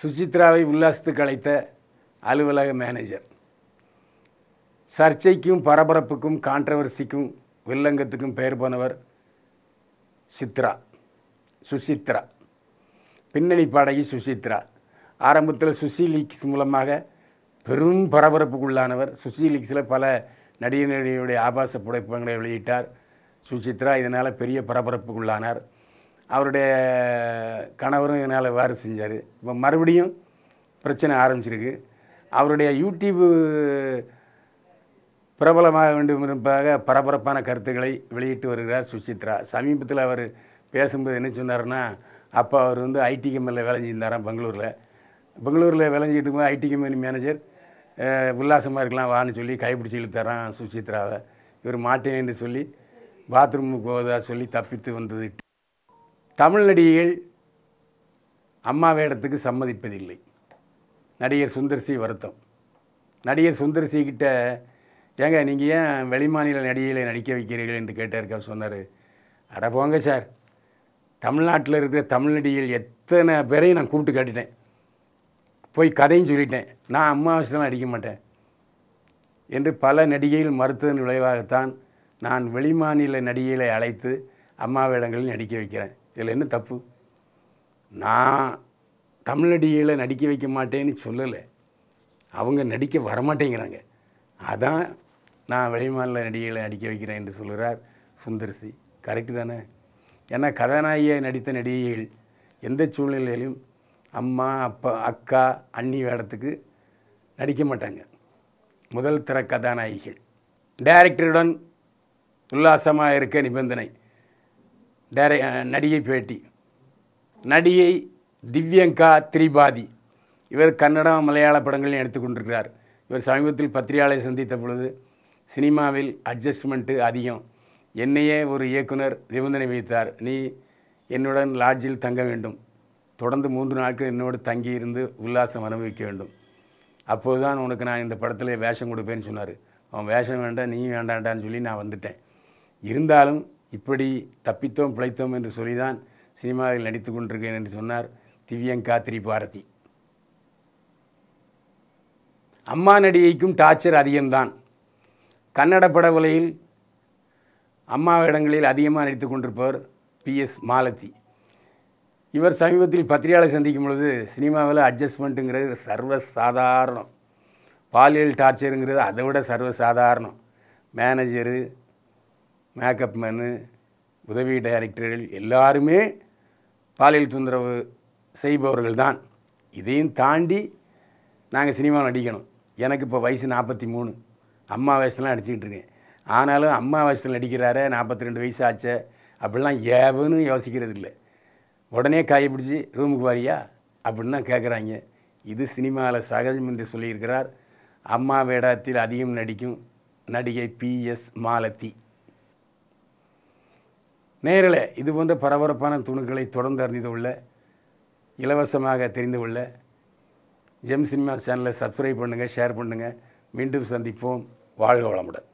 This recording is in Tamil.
சுசித்ராவை உல்லாசித்து அழைத்த அலுவலக மேனேஜர் சர்ச்சைக்கும் பரபரப்புக்கும் கான்ட்ரவர்சிக்கும் வில்லங்கத்துக்கும் பெயர் போனவர் சித்ரா சுசித்ரா பின்னணி பாடகி சுசித்ரா ஆரம்பத்தில் சுசி லீக்ஸ் மூலமாக பெரும் பரபரப்புக்குள்ளானவர் சுசி லீக்ஸில் பல நடிகையுடைய ஆபாச புடைப்பங்களை வெளியிட்டார் சுசித்ரா இதனால் பெரிய பரபரப்புக்குள்ளானார் அவருடைய கணவரும் இதனால் வேறு செஞ்சார் இப்போ மறுபடியும் பிரச்சனை ஆரம்பிச்சிருக்கு அவருடைய யூடியூப்பு பிரபலமாக வேண்டும் என்பதாக பரபரப்பான கருத்துக்களை வெளியிட்டு வருகிறார் சுசித்ரா சமீபத்தில் அவர் பேசும்போது என்ன சொன்னார்னா அப்போ அவர் வந்து ஐடி கம்பெனியில் வேலை செஞ்சிருந்தாராம் பெங்களூரில் பெங்களூரில் வேலை செஞ்சுட்டு ஐடி கம்பெனி மேனேஜர் உல்லாசமாக இருக்கலாம் வான்னு சொல்லி கைப்பிடிச்சி இழுத்தாரான் சுசித்ராவை இவர் மாட்டேன்னு சொல்லி பாத்ரூமுக்கு போவதாக சொல்லி தப்பித்து வந்தது தமிழ் நடிகைகள் அம்மா வேடத்துக்கு சம்மதிப்பதில்லை நடிகர் சுந்தர்சி வருத்தம் நடிகர் சுந்தர்சி கிட்ட ஏங்க நீங்கள் ஏன் வெளிமாநில நடிகைகளை நடிக்க வைக்கிறீர்கள் என்று கேட்டார் சொன்னார் அட போங்க சார் தமிழ்நாட்டில் இருக்கிற தமிழ் நடிகைகள் எத்தனை பேரையும் நான் கூப்பிட்டு கேட்டுட்டேன் போய் கதையும் சொல்லிட்டேன் நான் அம்மாவாசைலாம் அடிக்க மாட்டேன் என்று பல நடிகைகள் மறுத்ததன் விளைவாகத்தான் நான் வெளிமாநில நடிகைகளை அழைத்து அம்மாவிடங்களில் நடிக்க வைக்கிறேன் இதில் என்ன தப்பு நான் தமிழடிகளை நடிக்க வைக்க மாட்டேன்னு சொல்லலை அவங்க நடிக்க வரமாட்டேங்கிறாங்க அதான் நான் வெளிமாநில நடிகைகளை நடிக்க வைக்கிறேன் என்று சொல்கிறார் சுந்தர்சி கரெக்டு தானே ஏன்னா கதாநாயகியை நடித்த நடிகைகள் எந்த சூழ்நிலையிலும் அம்மா அப்பா அக்கா அண்ணி வேடத்துக்கு நடிக்க மாட்டாங்க முதல் திற கதாநாயகிகள் டைரக்டருடன் உல்லாசமாக இருக்க நிபந்தனை டேர நடிகை பேட்டி நடிகை திவ்யங்கா திரிபாதி இவர் கன்னடம் மலையாள படங்களையும் எடுத்துக்கொண்டிருக்கிறார் இவர் சமீபத்தில் பத்திரிகையாளரை சந்தித்த பொழுது சினிமாவில் அட்ஜஸ்ட்மெண்ட்டு அதிகம் என்னையே ஒரு இயக்குனர் நிபந்தனை வைத்தார் நீ என்னுடன் லாட்ஜில் தங்க வேண்டும் தொடர்ந்து மூன்று நாட்கள் என்னோடு தங்கியிருந்து உல்லாசம் அனுபவிக்க வேண்டும் அப்போது தான் உனக்கு நான் இந்த படத்தில் வேஷம் கொடுப்பேன்னு சொன்னார் அவன் வேஷம் வேண்டாம் நீ வேண்டாண்டான்னு சொல்லி நான் வந்துட்டேன் இருந்தாலும் இப்படி தப்பித்தோம் பிழைத்தோம் என்று சொல்லிதான் சினிமாவில் நடித்து கொண்டிருக்கேன் என்று சொன்னார் திவ்யங்கா திரிபாரதி அம்மா நடிகைக்கும் டார்ச்சர் அதிகம்தான் கன்னட பட உலையில் அம்மா இடங்களில் அதிகமாக நடித்து கொண்டிருப்பவர் பி எஸ் மாலதி இவர் சமீபத்தில் பத்திரிகையாளர் சந்திக்கும் பொழுது சினிமாவில் அட்ஜஸ்ட்மெண்ட்டுங்கிறது சர்வசாதாரணம் பாலியல் டார்ச்சருங்கிறது அதை விட சர்வசாதாரணம் மேனேஜரு மேக்கப் மேனு உதவி டைரக்டர்கள் எல்லாருமே பாலியல் தொந்தரவு செய்பவர்கள் தான் இதையும் தாண்டி நாங்கள் சினிமா நடிக்கணும் எனக்கு இப்போ வயசு நாற்பத்தி மூணு அம்மா வயசுலாம் நடிச்சிக்கிட்டு இருக்கேன் ஆனாலும் அம்மா வயசில் நடிக்கிறாரே நாற்பத்தி ரெண்டு வயசு ஆச்சே அப்படிலாம் ஏவனு யோசிக்கிறது இல்லை உடனே காய பிடிச்சி ரூமுக்கு வாரியா அப்படின்னு தான் கேட்குறாங்க இது சினிமாவில் சகஜம் என்று சொல்லியிருக்கிறார் அம்மா வேடத்தில் அதிகம் நடிக்கும் நடிகை பி எஸ் மாலத்தி நேரில் இது போன்ற பரபரப்பான துணுக்களை தொடர்ந்து அறிந்து கொள்ள இலவசமாக தெரிந்து கொள்ள ஜெம் சினிமா சேனலை சப்ஸ்கிரைப் பண்ணுங்கள் ஷேர் பண்ணுங்கள் மீண்டும் சந்திப்போம் வாழ்க வளமுடன்